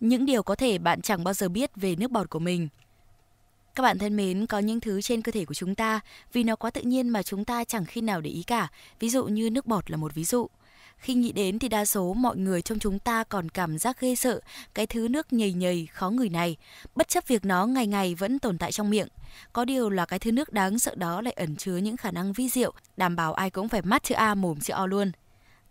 những điều có thể bạn chẳng bao giờ biết về nước bọt của mình. Các bạn thân mến, có những thứ trên cơ thể của chúng ta vì nó quá tự nhiên mà chúng ta chẳng khi nào để ý cả, ví dụ như nước bọt là một ví dụ. Khi nghĩ đến thì đa số mọi người trong chúng ta còn cảm giác ghê sợ cái thứ nước nhầy nhầy khó người này, bất chấp việc nó ngày ngày vẫn tồn tại trong miệng. Có điều là cái thứ nước đáng sợ đó lại ẩn chứa những khả năng vi diệu, đảm bảo ai cũng phải mắt chữ A mồm chữ O luôn.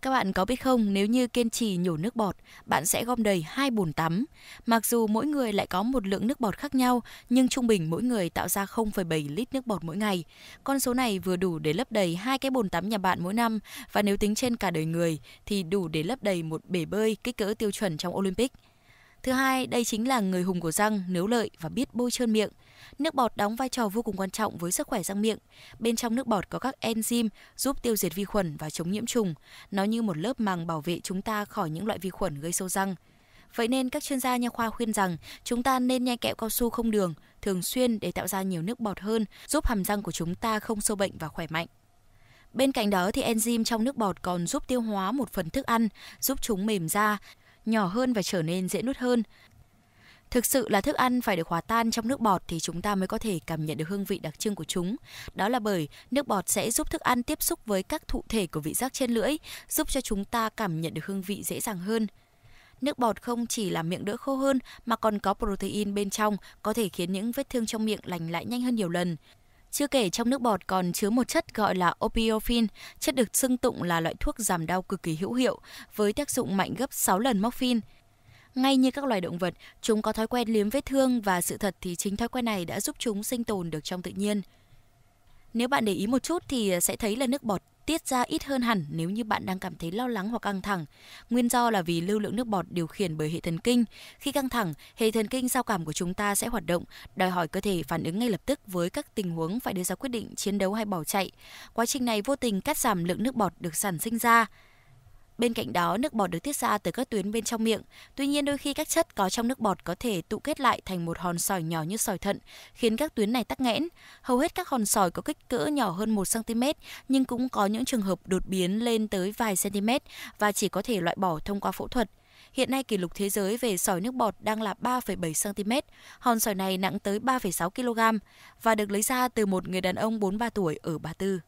Các bạn có biết không, nếu như kiên trì nhổ nước bọt, bạn sẽ gom đầy hai bồn tắm. Mặc dù mỗi người lại có một lượng nước bọt khác nhau, nhưng trung bình mỗi người tạo ra 0,7 lít nước bọt mỗi ngày. Con số này vừa đủ để lấp đầy hai cái bồn tắm nhà bạn mỗi năm và nếu tính trên cả đời người thì đủ để lấp đầy một bể bơi kích cỡ tiêu chuẩn trong Olympic. Thứ hai, đây chính là người hùng của răng, nếu lợi và biết bôi trơn miệng – Nước bọt đóng vai trò vô cùng quan trọng với sức khỏe răng miệng. Bên trong nước bọt có các enzyme giúp tiêu diệt vi khuẩn và chống nhiễm trùng. Nó như một lớp màng bảo vệ chúng ta khỏi những loại vi khuẩn gây sâu răng. Vậy nên các chuyên gia nha khoa khuyên rằng chúng ta nên nhai kẹo cao su không đường thường xuyên để tạo ra nhiều nước bọt hơn, giúp hàm răng của chúng ta không sâu bệnh và khỏe mạnh. Bên cạnh đó thì enzyme trong nước bọt còn giúp tiêu hóa một phần thức ăn, giúp chúng mềm ra, nhỏ hơn và trở nên dễ nuốt hơn. Thực sự là thức ăn phải được hòa tan trong nước bọt thì chúng ta mới có thể cảm nhận được hương vị đặc trưng của chúng. Đó là bởi nước bọt sẽ giúp thức ăn tiếp xúc với các thụ thể của vị giác trên lưỡi, giúp cho chúng ta cảm nhận được hương vị dễ dàng hơn. Nước bọt không chỉ làm miệng đỡ khô hơn mà còn có protein bên trong, có thể khiến những vết thương trong miệng lành lại nhanh hơn nhiều lần. Chưa kể trong nước bọt còn chứa một chất gọi là opiophin, chất được xưng tụng là loại thuốc giảm đau cực kỳ hữu hiệu với tác dụng mạnh gấp 6 lần morphine. Ngay như các loài động vật, chúng có thói quen liếm vết thương và sự thật thì chính thói quen này đã giúp chúng sinh tồn được trong tự nhiên. Nếu bạn để ý một chút thì ờ, sẽ thấy là nước bọt tiết ra ít hơn hẳn nếu như bạn đang cảm thấy lo lắng hoặc căng thẳng. Nguyên do là vì lưu lượng nước bọt điều khiển bởi hệ thần kinh. Khi căng thẳng, hệ thần kinh giao cảm của chúng ta sẽ hoạt động, đòi hỏi cơ thể phản ứng ngay lập tức với các tình huống phải đưa ra quyết định chiến đấu hay bỏ chạy. Quá trình này vô tình cắt giảm lượng nước bọt được sản sinh ra. Bên cạnh đó, nước bọt được tiết ra từ các tuyến bên trong miệng. Tuy nhiên, đôi khi các chất có trong nước bọt có thể tụ kết lại thành một hòn sỏi nhỏ như sỏi thận, khiến các tuyến này tắc nghẽn. Hầu hết các hòn sỏi có kích cỡ nhỏ hơn 1 cm, nhưng cũng có những trường hợp đột biến lên tới vài cm và chỉ có thể loại bỏ thông qua phẫu thuật. Hiện nay kỷ lục thế giới về sỏi nước bọt đang là 3,7 cm. Hòn sỏi này nặng tới 3,6 kg và được lấy ra từ một người đàn ông 43 tuổi ở Ba Tư.